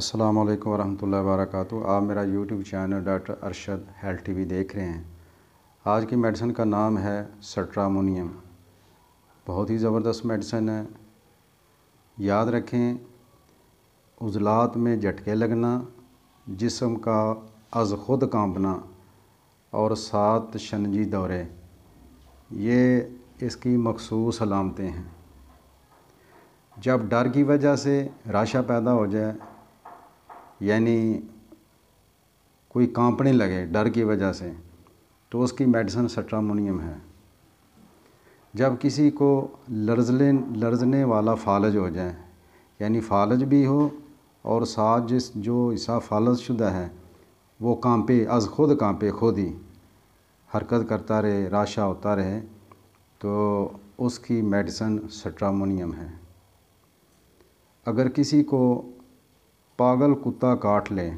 अस्सलाम वालेकुम वरहमतुल्लाहि वबरकातुहू आप मेरा YouTube channel doctor Arshad health V देख रहे हैं आज की मेडिसिन का नाम है सट्रामोनियम बहुत ही ज़बरदस्त मेडिसिन है याद रखें उजलात में झटके लगना जिसम का अज खुद कांपना और सात शनजी दौरे ये इसकी मखसूस अलामतें हैं जब डर की वजह से राशा पैदा हो जाए यानी कोई कांपने लगे डर की वजह से तो उसकी मेडिसिन सट्रामोनियम है जब किसी को लर्जले लर्जने वाला फालज हो जाए यानी फालज भी हो और साथ जिस जो हिस्सा फालज शुदा है वो कांपे अज खुद कांपे खुद ही हरकत करता रहे राशा होता रहे तो उसकी मेडिसन सट्रामोनियम है अगर किसी को पागल कुत्ता काट लें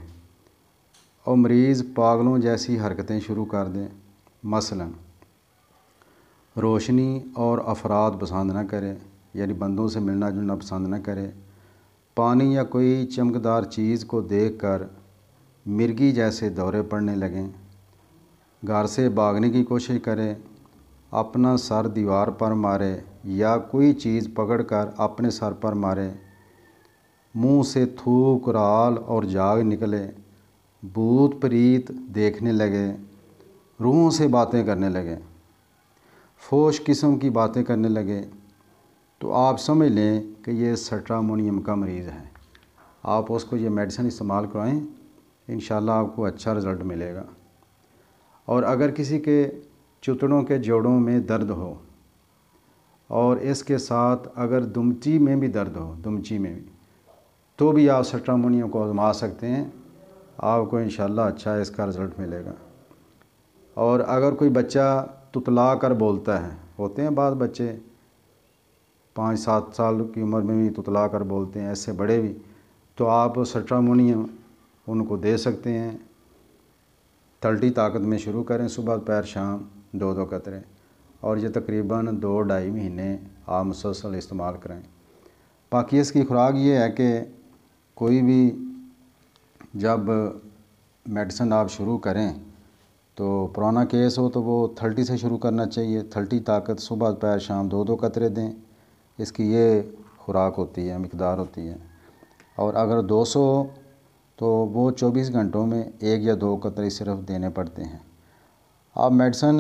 और मरीज़ पागलों जैसी हरकतें शुरू कर दें मसलन रोशनी और अफराद पसंद ना करें यानी बंदों से मिलना जुलना पसंद ना करें पानी या कोई चमकदार चीज़ को देख कर मिर्गी जैसे दौरे पड़ने लगें घर से भागने की कोशिश करें अपना सर दीवार पर मारे या कोई चीज़ पकड़कर अपने सर पर मारे मुंह से थूक राल और जाग निकले भूत प्रीत देखने लगे रूहों से बातें करने लगे फोश किस्म की बातें करने लगे तो आप समझ लें कि ये सट्रामोनियम का मरीज़ है आप उसको ये मेडिसिन इस्तेमाल कराएं इन आपको अच्छा रिज़ल्ट मिलेगा और अगर किसी के चुतड़ों के जोड़ों में दर्द हो और इसके साथ अगर दुमची में भी दर्द हो दुमची में भी तो भी आप सट्रामोनियों को आजमा सकते हैं आपको इन अच्छा इसका रिज़ल्ट मिलेगा और अगर कोई बच्चा तुतला कर बोलता है होते हैं बाद बच्चे पाँच सात साल की उम्र में भी तुतला कर बोलते हैं ऐसे बड़े भी तो आप सट्रामोनियम उनको दे सकते हैं तल्टी ताकत में शुरू करें सुबह दोपहर शाम दो दो कतरे और ये तकरीबन दो ढाई महीने आप मुसलसल इस्तेमाल करें बाकी इसकी खुराक ये है कि कोई भी जब मेडिसन आप शुरू करें तो पुराना केस हो तो वो थर्टी से शुरू करना चाहिए थर्टी ताकत सुबह दोपहर शाम दो दो कतरे दें इसकी ये खुराक होती है मकदार होती है और अगर 200 सौ तो वो 24 घंटों में एक या दो कतरे सिर्फ देने पड़ते हैं आप मेडिसन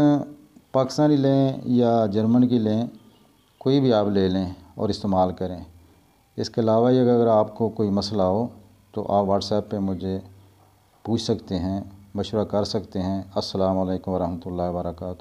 पाकिस्तानी लें या जर्मन की लें कोई भी आप ले लें और इस्तेमाल करें इसके अलावा ये अगर आपको कोई मसला हो तो आप व्हाट्सएप पे मुझे पूछ सकते हैं मशवरा कर सकते हैं अस्सलाम वालेकुम रहमतुल्लाहि व बरकातहू